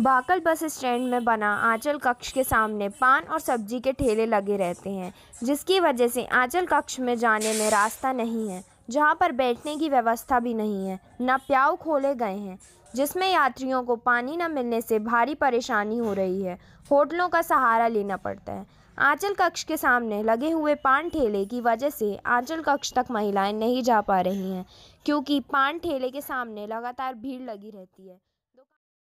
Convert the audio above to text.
buccal bus stand में बना आंचल कक्ष के सामने पान और सब्जी के ठेले लगे रहते हैं जिसकी वजह से आंचल कक्ष में जाने में रास्ता नहीं है जहाँ पर बैठने की व्यवस्था भी नहीं है न प्याऊ खोले गए हैं जिसमें यात्रियों को पानी न मिलने से भारी परेशानी हो रही है होटलों का सहारा लेना पड़ता है आंचल कक्ष के सामने लगे हुए पान ठेले की वजह से आंचल कक्ष तक महिलाएं नहीं जा पा रही हैं क्योंकि पान ठेले के सामने लगातार भीड़ लगी रहती है